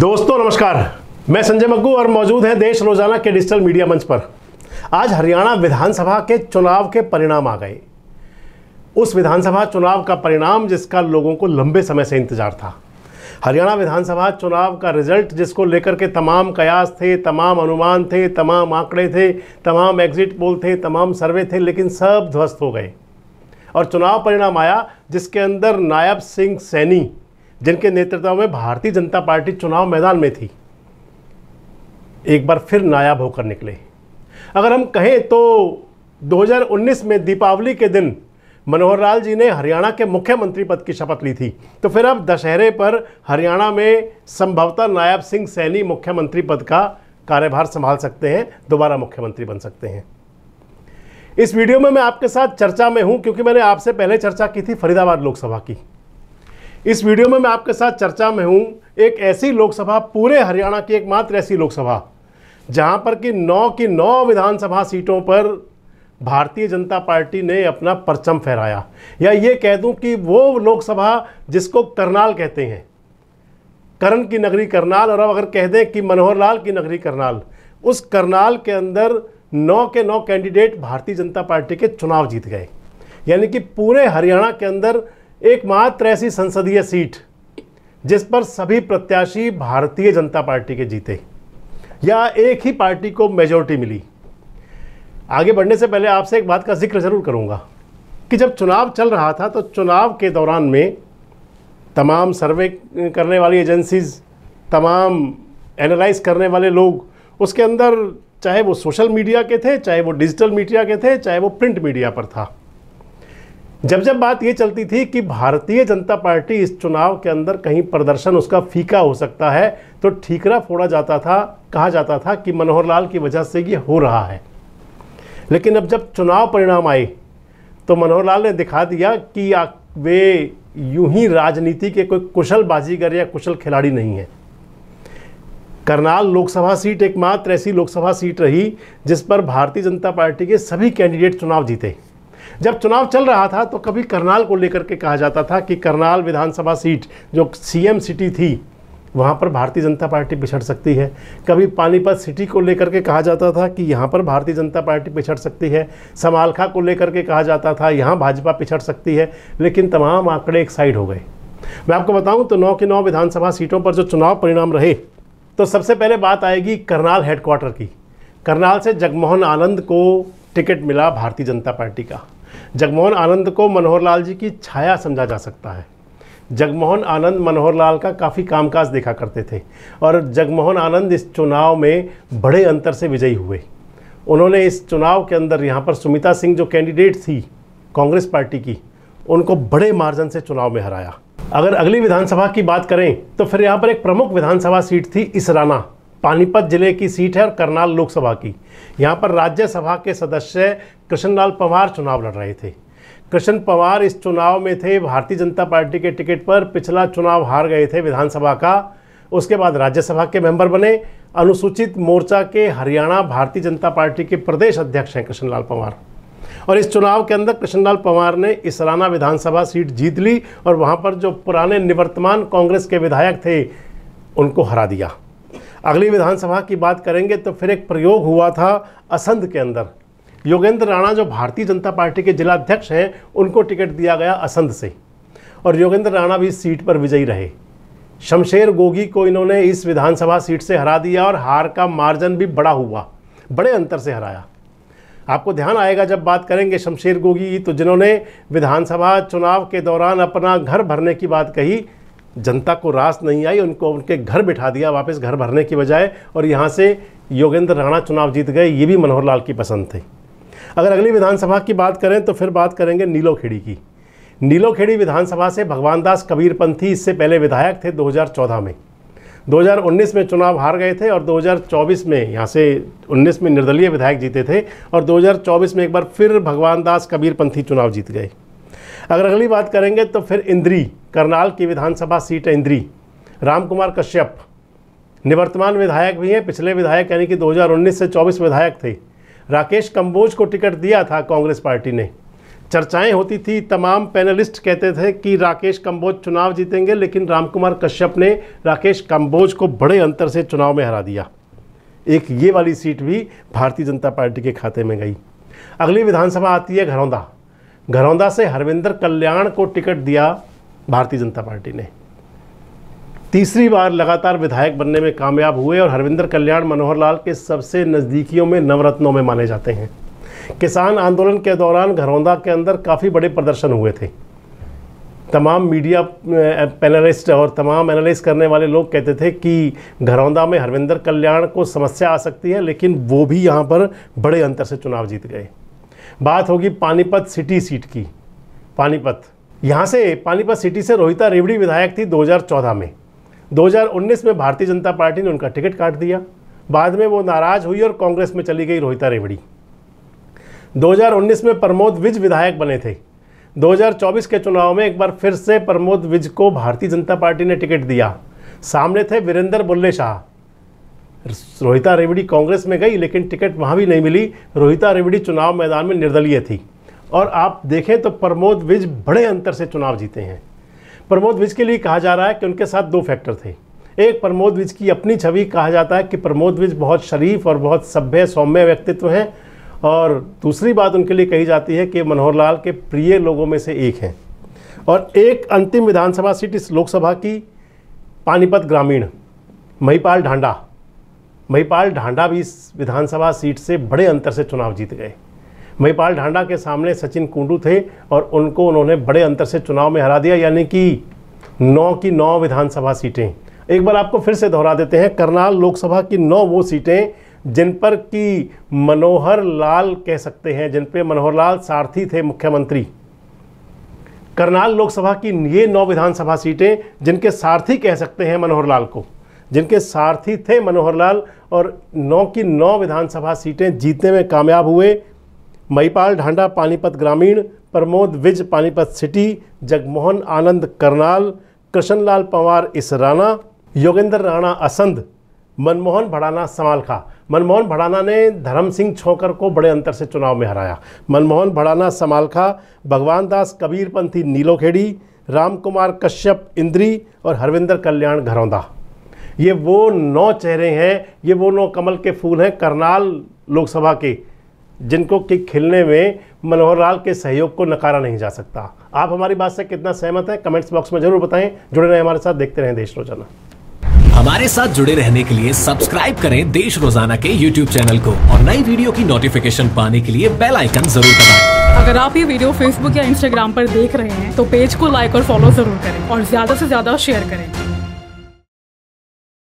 दोस्तों नमस्कार मैं संजय मग्गू और मौजूद हैं देश रोजाना के डिजिटल मीडिया मंच पर आज हरियाणा विधानसभा के चुनाव के परिणाम आ गए उस विधानसभा चुनाव का परिणाम जिसका लोगों को लंबे समय से इंतजार था हरियाणा विधानसभा चुनाव का रिजल्ट जिसको लेकर के तमाम कयास थे तमाम अनुमान थे तमाम आंकड़े थे तमाम एग्जिट पोल थे तमाम सर्वे थे लेकिन सब ध्वस्त हो गए और चुनाव परिणाम आया जिसके अंदर नायब सिंह सैनी जिनके नेतृत्व में भारतीय जनता पार्टी चुनाव मैदान में थी एक बार फिर नायाब होकर निकले अगर हम कहें तो 2019 में दीपावली के दिन मनोहर लाल जी ने हरियाणा के मुख्यमंत्री पद की शपथ ली थी तो फिर अब दशहरे पर हरियाणा में संभवतः नायब सिंह सैनी मुख्यमंत्री पद का कार्यभार संभाल सकते हैं दोबारा मुख्यमंत्री बन सकते हैं इस वीडियो में मैं आपके साथ चर्चा में हूं क्योंकि मैंने आपसे पहले चर्चा की थी फरीदाबाद लोकसभा की इस वीडियो में मैं आपके साथ चर्चा में हूँ एक ऐसी लोकसभा पूरे हरियाणा की एकमात्र ऐसी लोकसभा जहाँ पर कि नौ की नौ विधानसभा सीटों पर भारतीय जनता पार्टी ने अपना परचम फहराया या ये कह दूँ कि वो लोकसभा जिसको करनाल कहते हैं करण की नगरी करनाल और अब अगर कह दें कि मनोहर लाल की नगरी करनाल उस करनाल के अंदर नौ के नौ कैंडिडेट भारतीय जनता पार्टी के चुनाव जीत गए यानी कि पूरे हरियाणा के अंदर एकमात्र ऐसी संसदीय सीट जिस पर सभी प्रत्याशी भारतीय जनता पार्टी के जीते या एक ही पार्टी को मेजोरिटी मिली आगे बढ़ने से पहले आपसे एक बात का जिक्र ज़रूर करूँगा कि जब चुनाव चल रहा था तो चुनाव के दौरान में तमाम सर्वे करने वाली एजेंसीज तमाम एनालाइज करने वाले लोग उसके अंदर चाहे वो सोशल मीडिया के थे चाहे वो डिजिटल मीडिया के थे चाहे वो प्रिंट मीडिया पर था जब जब बात ये चलती थी कि भारतीय जनता पार्टी इस चुनाव के अंदर कहीं प्रदर्शन उसका फीका हो सकता है तो ठीकरा फोड़ा जाता था कहा जाता था कि मनोहर लाल की वजह से ये हो रहा है लेकिन अब जब चुनाव परिणाम आए तो मनोहर लाल ने दिखा दिया कि वे यूं ही राजनीति के कोई कुशल बाजीगर या कुशल खिलाड़ी नहीं है करनाल लोकसभा सीट एकमात्र ऐसी लोकसभा सीट रही जिस पर भारतीय जनता पार्टी के सभी कैंडिडेट चुनाव जीते जब चुनाव चल रहा था तो कभी करनाल को लेकर के कहा जाता था कि करनाल विधानसभा सीट जो सीएम सिटी थी वहाँ पर भारतीय जनता पार्टी पिछड़ सकती है कभी पानीपत सिटी को लेकर के कहा जाता था कि यहाँ पर भारतीय जनता पार्टी पिछड़ सकती है समालखा को लेकर के कहा जाता था यहाँ भाजपा पिछड़ सकती है लेकिन तमाम आंकड़े एक साइड हो गए मैं आपको बताऊँ तो नौ की नौ विधानसभा सीटों पर जो चुनाव परिणाम रहे तो सबसे पहले बात आएगी करनाल हेडक्वार्टर की करनाल से जगमोहन आनंद को टिकट मिला भारतीय जनता पार्टी का जगमोहन आनंद को मनोहर लाल जी की छाया समझा जा सकता है जगमोहन आनंद मनोहर लाल का काफ़ी कामकाज देखा करते थे और जगमोहन आनंद इस चुनाव में बड़े अंतर से विजयी हुए उन्होंने इस चुनाव के अंदर यहाँ पर सुमिता सिंह जो कैंडिडेट थी कांग्रेस पार्टी की उनको बड़े मार्जन से चुनाव में हराया अगर अगली विधानसभा की बात करें तो फिर यहाँ पर एक प्रमुख विधानसभा सीट थी इसराना पानीपत जिले की सीट है और करनाल लोकसभा की यहाँ पर राज्यसभा के सदस्य कृष्णलाल पंवार चुनाव लड़ रहे थे कृष्ण पवार इस चुनाव में थे भारतीय जनता पार्टी के टिकट पर पिछला चुनाव हार गए थे विधानसभा का उसके बाद राज्यसभा के मेंबर बने अनुसूचित मोर्चा के हरियाणा भारतीय जनता पार्टी के प्रदेश अध्यक्ष हैं कृष्णलाल पंवार और इस चुनाव के अंदर कृष्णलाल पंवार ने इसराना विधानसभा सीट जीत ली और वहाँ पर जो पुराने निवर्तमान कांग्रेस के विधायक थे उनको हरा दिया अगली विधानसभा की बात करेंगे तो फिर एक प्रयोग हुआ था असंध के अंदर योगेंद्र राणा जो भारतीय जनता पार्टी के जिलाध्यक्ष हैं उनको टिकट दिया गया असंध से और योगेंद्र राणा भी सीट पर विजयी रहे शमशेर गोगी को इन्होंने इस विधानसभा सीट से हरा दिया और हार का मार्जन भी बड़ा हुआ बड़े अंतर से हराया आपको ध्यान आएगा जब बात करेंगे शमशेर गोगी तो जिन्होंने विधानसभा चुनाव के दौरान अपना घर भरने की बात कही जनता को रास नहीं आई उनको उनके घर बिठा दिया वापस घर भरने की बजाय और यहाँ से योगेंद्र राणा चुनाव जीत गए ये भी मनोहर लाल की पसंद थी अगर अगली विधानसभा की बात करें तो फिर बात करेंगे नीलो खेड़ी की नीलो खेड़ी विधानसभा से भगवान दास कबीरपंथी इससे पहले विधायक थे 2014 में 2019 में चुनाव हार गए थे और 2024 में यहाँ से 19 में निर्दलीय विधायक जीते थे और 2024 में एक बार फिर भगवान दास कबीरपंथी चुनाव जीत गए अगर अगली बात करेंगे तो फिर इंद्री करनाल की विधानसभा सीट है इंद्री राम कुमार कश्यप निवर्तमान विधायक भी हैं पिछले विधायक यानी कि 2019 से 24 विधायक थे राकेश कंबोज को टिकट दिया था कांग्रेस पार्टी ने चर्चाएं होती थी तमाम पैनलिस्ट कहते थे कि राकेश कंबोज चुनाव जीतेंगे लेकिन राम कुमार कश्यप ने राकेश कंबोज को बड़े अंतर से चुनाव में हरा दिया एक ये वाली सीट भी भारतीय जनता पार्टी के खाते में गई अगली विधानसभा आती है घरौंदा घरौंदा से हरविंदर कल्याण को टिकट दिया भारतीय जनता पार्टी ने तीसरी बार लगातार विधायक बनने में कामयाब हुए और हरविंदर कल्याण मनोहर लाल के सबसे नज़दीकियों में नवरत्नों में माने जाते हैं किसान आंदोलन के दौरान घरौंदा के अंदर काफ़ी बड़े प्रदर्शन हुए थे तमाम मीडिया पैनलिस्ट और तमाम एनालिस्ट करने वाले लोग कहते थे कि घरौंदा में हरविंदर कल्याण को समस्या आ सकती है लेकिन वो भी यहाँ पर बड़े अंतर से चुनाव जीत गए बात होगी पानीपत सिटी सीट की पानीपत यहाँ से पानीपत सिटी से रोहिता रेवड़ी विधायक थी 2014 में 2019 में भारतीय जनता पार्टी ने उनका टिकट काट दिया बाद में वो नाराज़ हुई और कांग्रेस में चली गई रोहिता रेवड़ी 2019 में प्रमोद विज विधायक बने थे 2024 के चुनाव में एक बार फिर से प्रमोद विज को भारतीय जनता पार्टी ने टिकट दिया सामने थे वीरेंद्र बुल्ले शाह रोहिता रेवड़ी कांग्रेस में गई लेकिन टिकट वहाँ भी नहीं मिली रोहिता रेवड़ी चुनाव मैदान में निर्दलीय थी और आप देखें तो प्रमोद विज बड़े अंतर से चुनाव जीते हैं प्रमोद विज के लिए कहा जा रहा है कि उनके साथ दो फैक्टर थे एक प्रमोद विज की अपनी छवि कहा जाता है कि प्रमोद विज बहुत शरीफ और बहुत सभ्य सौम्य व्यक्तित्व हैं और दूसरी बात उनके लिए कही जाती है कि मनोहर लाल के प्रिय लोगों में से एक हैं और एक अंतिम विधानसभा सीट इस लोकसभा की पानीपत ग्रामीण महिपाल ढांडा महिपाल ढांडा भी इस विधानसभा सीट से बड़े अंतर से चुनाव जीत गए महिपाल ढांडा के सामने सचिन कुंडू थे और उनको उन्होंने बड़े अंतर से चुनाव में हरा दिया यानी कि नौ की नौ विधानसभा सीटें एक बार आपको फिर से दोहरा देते हैं करनाल लोकसभा की नौ वो सीटें जिन पर कि मनोहर लाल कह सकते हैं जिन पे मनोहर लाल सारथी थे मुख्यमंत्री करनाल लोकसभा की ये नौ विधानसभा सीटें जिनके सारथी कह सकते हैं मनोहर लाल को जिनके सारथी थे मनोहर लाल और नौ की नौ विधानसभा सीटें जीतने में कामयाब हुए मईपाल ढांडा पानीपत ग्रामीण प्रमोद विज पानीपत सिटी जगमोहन आनंद करनाल कृष्ण लाल इसराना योगेंद्र राणा असंध मनमोहन भड़ाना समालखा मनमोहन भड़ाना ने धर्म सिंह छोकर को बड़े अंतर से चुनाव में हराया मनमोहन भड़ाना समालखा भगवान दास कबीरपंथी नीलोखेड़ी राम कुमार कश्यप इंद्री और हरविंदर कल्याण घरौंदा ये वो नौ चेहरे हैं ये वो नौ कमल के फूल हैं करनाल लोकसभा के जिनको कि खिलने में मनोहर लाल के सहयोग को नकारा नहीं जा सकता आप हमारी बात से कितना सहमत हैं कमेंट्स बॉक्स में जरूर बताएं जुड़े रहें हमारे साथ देखते रहें देश रोजाना हमारे साथ जुड़े रहने के लिए सब्सक्राइब करें देश रोजाना के यूट्यूब चैनल को और नई वीडियो की नोटिफिकेशन पाने के लिए बेल आइकन जरूर दबाएं। अगर आप ये वीडियो फेसबुक या इंस्टाग्राम पर देख रहे हैं तो पेज को लाइक और फॉलो जरूर करें और ज्यादा से ज्यादा शेयर करें